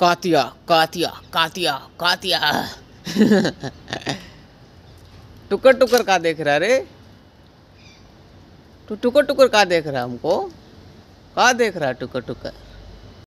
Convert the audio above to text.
कातिया कातिया कातिया कातिया टुकर टुकर का देख रहा रे तू टुकर टुकर का देख रहा हमको का देख रहा टुकर टुकर